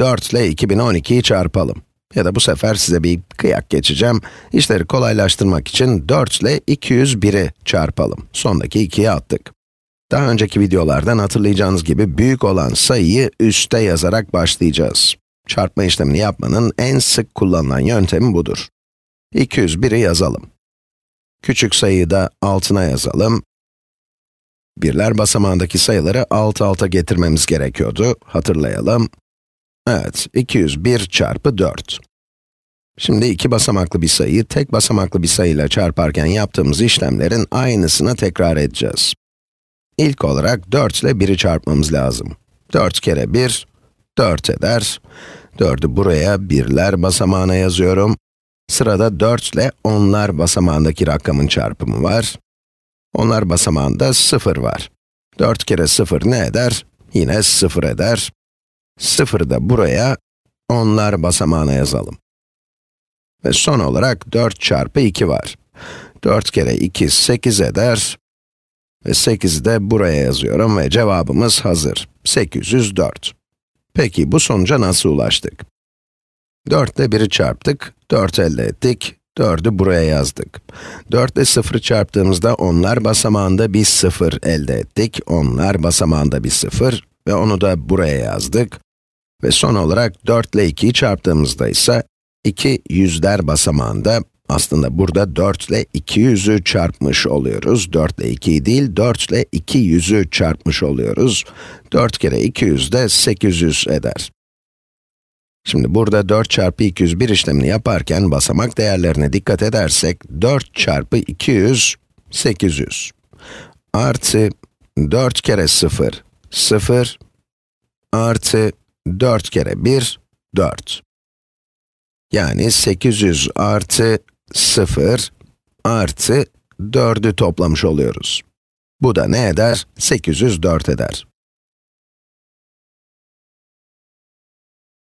4 ile 2012'yi çarpalım. Ya da bu sefer size bir kıyak geçeceğim. İşleri kolaylaştırmak için 4 ile 201'i çarpalım. Sondaki 2'ye attık. Daha önceki videolardan hatırlayacağınız gibi büyük olan sayıyı üste yazarak başlayacağız. Çarpma işlemini yapmanın en sık kullanılan yöntemi budur. 201'i yazalım. Küçük sayıyı da altına yazalım. Birler basamağındaki sayıları alt alta getirmemiz gerekiyordu, hatırlayalım. Evet, 201 çarpı 4. Şimdi iki basamaklı bir sayıyı tek basamaklı bir sayıyla çarparken yaptığımız işlemlerin aynısını tekrar edeceğiz. İlk olarak 4 ile 1'i çarpmamız lazım. 4 kere 1, 4 eder. 4'ü buraya birler basamağına yazıyorum. Sırada 4 ile onlar basamağındaki rakamın çarpımı var. Onlar basamağında 0 var. 4 kere 0 ne eder? Yine 0 eder. Sıfırı da buraya onlar basamağına yazalım. Ve son olarak 4 çarpı 2 var. 4 kere 2 8 eder. Ve 8'i de buraya yazıyorum ve cevabımız hazır. 804. Peki bu sonuca nasıl ulaştık? 4 ile 1'i çarptık, 4 elde ettik, 4'ü buraya yazdık. 4 ile 0'ı çarptığımızda onlar basamağında bir 0 elde ettik, onlar basamağında bir 0 ve onu da buraya yazdık. Ve son olarak 4 ile 2'yi çarptığımızda ise 2 yüzler basamağında aslında burada 4 ile 200'ü çarpmış oluyoruz. 4 ile 2'yi değil, 4 ile 200'ü çarpmış oluyoruz. 4 kere 200 de 800 eder. Şimdi burada 4 çarpı 201 işlemini yaparken basamak değerlerine dikkat edersek 4 çarpı 200, 800. Artı 4 kere 0, 0. Artı 4 kere 1, 4. Yani 800 artı 0 artı 4'ü toplamış oluyoruz. Bu da ne eder? 804 eder.